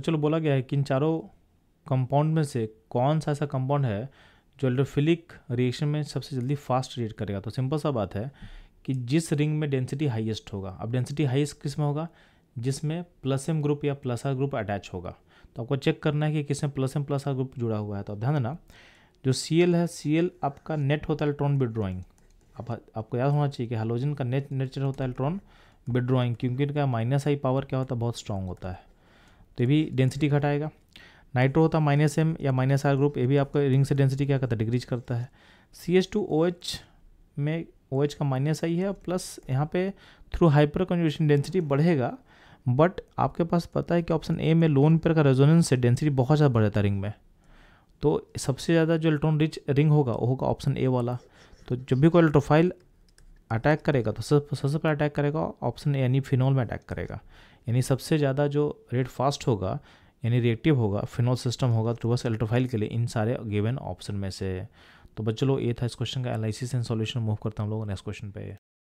चलो बोला गया है कि इन चारों कंपाउंड में से कौन सा ऐसा कंपाउंड है जो एल्ड्रोफिलिक रिएक्शन में सबसे जल्दी फास्ट रिएक्ट करेगा तो सिंपल सा बात है कि जिस रिंग में डेंसिटी हाईएस्ट होगा अब डेंसिटी हाईएस्ट किस में होगा जिसमें प्लस एम ग्रुप या प्लस आर ग्रुप अटैच होगा तो आपको चेक करना है कि किसमें plus M plus R group जुड़ा हुआ है तो ध्यान देना जो सी एल है सी एल आपका नेट होता है इलेक्ट्रॉन विड्रॉइंग आप, आपको याद होना चाहिए कि हाइड्रोजन का नेट नेचर होता है इलेक्ट्रॉन विड्रॉइंग क्योंकि इनका माइनस आई पावर क्या होता है बहुत स्ट्रांग होता है तो ये भी डेंसिटी घटाएगा नाइट्रो होता है माइनस एम या माइनस आर ग्रुप ये भी आपका रिंग से डेंसिटी क्या करता है डिक्रीज करता है C H two O H में ओ एच का माइनस आई है प्लस यहाँ पे थ्रू हाइपर कंजुगेशन डेंसिटी बढ़ेगा बट आपके पास पता है कि ऑप्शन ए में लोन पेयर का रेजोनेंस से डेंसिटी बहुत ज़्यादा बढ़ जाता है रिंग में तो सबसे ज़्यादा जो इलेक्ट्रॉन रिच रिंग होगा वो होगा ऑप्शन ए वाला तो जब भी कोई इलेक्ट्रोफाइल अटैक करेगा तो सबसे सबसे पहले अटैक करेगा ऑप्शन यानी फिनॉल में अटैक करेगा यानी सबसे ज़्यादा जो रेट फास्ट होगा यानी रिएक्टिव होगा फिनॉल सिस्टम होगा ट्रूवर्स तो एल्ट्रोफाइल के लिए इन सारे गिवन ऑप्शन में से तो बच्चों लोग ये था इस क्वेश्चन का एनालिसिस एंड सॉल्यूशन मूव करता हम लोग नेक्स्ट क्वेश्चन पे